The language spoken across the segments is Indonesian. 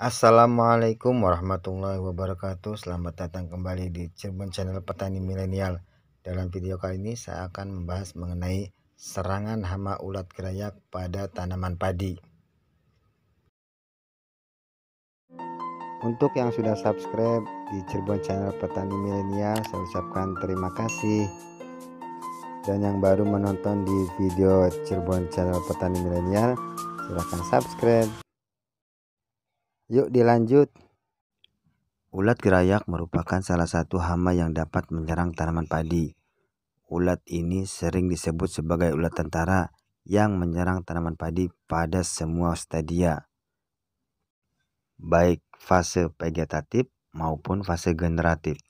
Assalamualaikum warahmatullahi wabarakatuh Selamat datang kembali di Cirebon Channel Petani Milenial Dalam video kali ini saya akan membahas mengenai serangan hama ulat gerayak pada tanaman padi Untuk yang sudah subscribe di Cirebon Channel Petani Milenial Saya ucapkan terima kasih Dan yang baru menonton di video Cirebon Channel Petani Milenial Silahkan subscribe Yuk dilanjut. Ulat gerayak merupakan salah satu hama yang dapat menyerang tanaman padi. Ulat ini sering disebut sebagai ulat tentara yang menyerang tanaman padi pada semua stadia, baik fase vegetatif maupun fase generatif.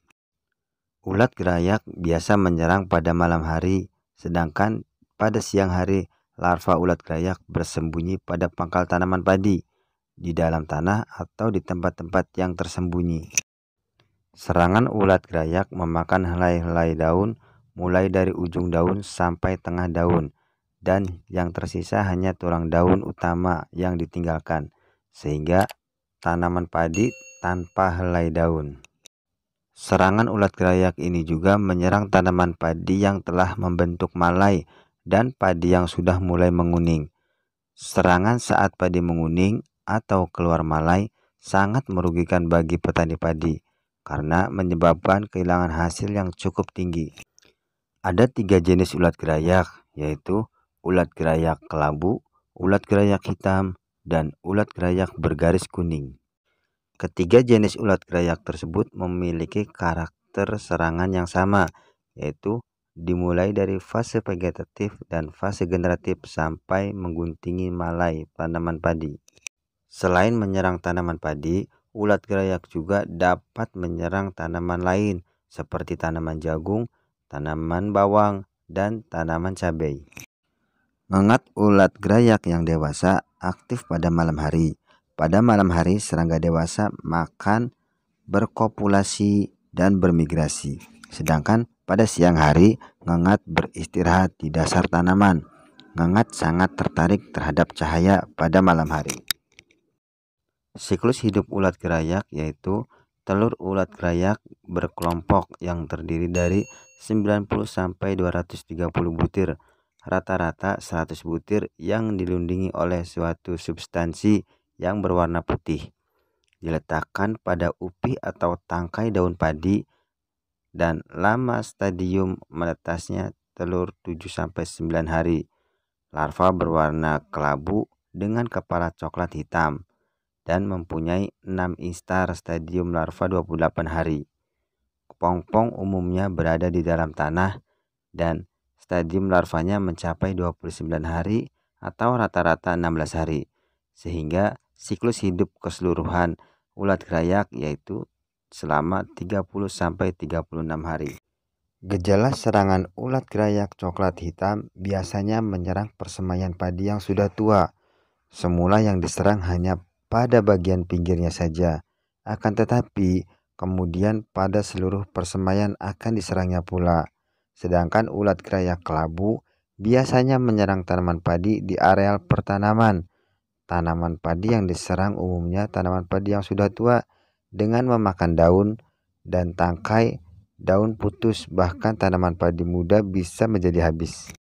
Ulat gerayak biasa menyerang pada malam hari, sedangkan pada siang hari larva ulat gerayak bersembunyi pada pangkal tanaman padi di dalam tanah atau di tempat-tempat yang tersembunyi. Serangan ulat gerayak memakan helai-helai daun mulai dari ujung daun sampai tengah daun dan yang tersisa hanya tulang daun utama yang ditinggalkan sehingga tanaman padi tanpa helai daun. Serangan ulat gerayak ini juga menyerang tanaman padi yang telah membentuk malai dan padi yang sudah mulai menguning. Serangan saat padi menguning atau keluar malai sangat merugikan bagi petani padi karena menyebabkan kehilangan hasil yang cukup tinggi. Ada tiga jenis ulat gerayak, yaitu ulat gerayak kelabu, ulat gerayak hitam, dan ulat gerayak bergaris kuning. Ketiga jenis ulat gerayak tersebut memiliki karakter serangan yang sama, yaitu dimulai dari fase vegetatif dan fase generatif sampai mengguntingi malai tanaman padi. Selain menyerang tanaman padi, ulat gerayak juga dapat menyerang tanaman lain seperti tanaman jagung, tanaman bawang, dan tanaman cabai. Ngengat ulat gerayak yang dewasa aktif pada malam hari. Pada malam hari, serangga dewasa makan, berkopulasi, dan bermigrasi. Sedangkan pada siang hari, ngengat beristirahat di dasar tanaman. Ngengat sangat tertarik terhadap cahaya pada malam hari. Siklus hidup ulat gerayak yaitu telur ulat gerayak berkelompok yang terdiri dari 90 230 butir, rata-rata 100 butir yang dilindungi oleh suatu substansi yang berwarna putih. Diletakkan pada upi atau tangkai daun padi dan lama stadium menetasnya telur 7 9 hari. Larva berwarna kelabu dengan kepala coklat hitam dan mempunyai 6 instar stadium larva 28 hari. Kepompong umumnya berada di dalam tanah dan stadium larvanya mencapai 29 hari atau rata-rata 16 hari. Sehingga siklus hidup keseluruhan ulat kerayak yaitu selama 30 sampai 36 hari. Gejala serangan ulat kerayak coklat hitam biasanya menyerang persemaian padi yang sudah tua. Semula yang diserang hanya pada bagian pinggirnya saja. Akan tetapi, kemudian pada seluruh persemaian akan diserangnya pula. Sedangkan ulat kerayak kelabu biasanya menyerang tanaman padi di areal pertanaman. Tanaman padi yang diserang umumnya tanaman padi yang sudah tua dengan memakan daun dan tangkai daun putus bahkan tanaman padi muda bisa menjadi habis.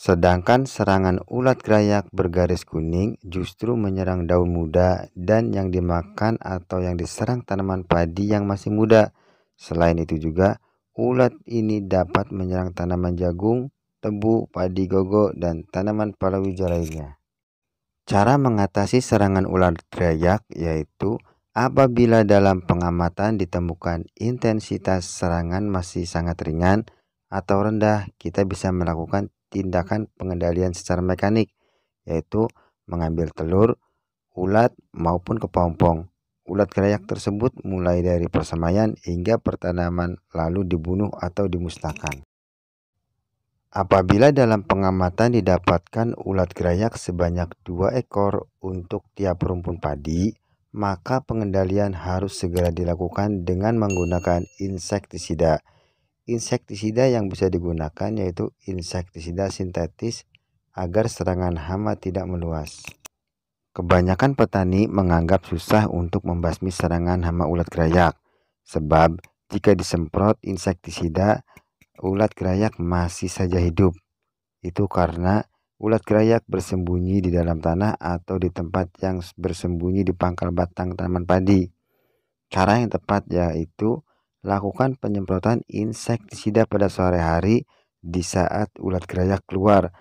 Sedangkan serangan ulat gerayak bergaris kuning justru menyerang daun muda dan yang dimakan atau yang diserang tanaman padi yang masih muda. Selain itu juga, ulat ini dapat menyerang tanaman jagung, tebu, padi gogo, dan tanaman palawija lainnya. Cara mengatasi serangan ulat gerayak yaitu apabila dalam pengamatan ditemukan intensitas serangan masih sangat ringan atau rendah, kita bisa melakukan tindakan pengendalian secara mekanik, yaitu mengambil telur, ulat, maupun kepompong. Ulat kelayak tersebut mulai dari persemaian hingga pertanaman lalu dibunuh atau dimusnahkan. Apabila dalam pengamatan didapatkan ulat gerayak sebanyak dua ekor untuk tiap rumpun padi, maka pengendalian harus segera dilakukan dengan menggunakan insektisida Insektisida yang bisa digunakan yaitu insektisida sintetis agar serangan hama tidak meluas. Kebanyakan petani menganggap susah untuk membasmi serangan hama ulat gerayak sebab jika disemprot insektisida ulat gerayak masih saja hidup. Itu karena ulat gerayak bersembunyi di dalam tanah atau di tempat yang bersembunyi di pangkal batang tanaman padi. Cara yang tepat yaitu Lakukan penyemprotan insektisida pada sore hari di saat ulat gerayak keluar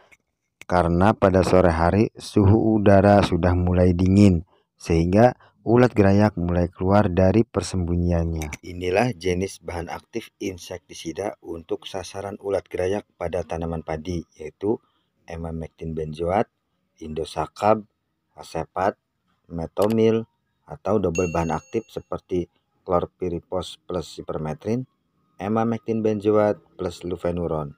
karena pada sore hari suhu udara sudah mulai dingin sehingga ulat gerayak mulai keluar dari persembunyiannya. Inilah jenis bahan aktif insektisida untuk sasaran ulat gerayak pada tanaman padi yaitu emamectin benzoat, indosakab, asepat, metomil, atau double bahan aktif seperti klorpiripos plus ipermetrin, emamectin benzoat plus lufenuron.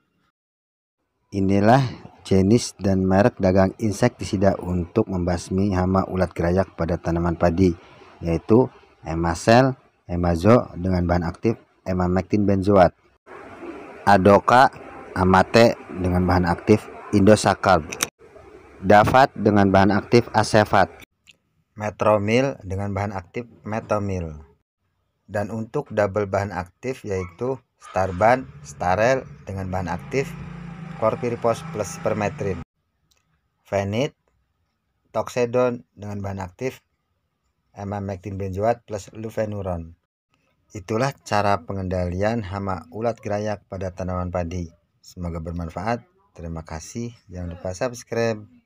Inilah jenis dan merek dagang insektisida untuk membasmi hama ulat gerayak pada tanaman padi, yaitu emasel, emazo dengan bahan aktif emamectin benzoat, adoka, amate dengan bahan aktif indosakarb, dafat dengan bahan aktif asefat, metromil dengan bahan aktif metomil dan untuk double bahan aktif yaitu starban, starel dengan bahan aktif korpiripos plus permetrin, venit, toxedon dengan bahan aktif emamectin benzoat plus lufenuron. Itulah cara pengendalian hama ulat gerayak pada tanaman padi. Semoga bermanfaat. Terima kasih. Jangan lupa subscribe.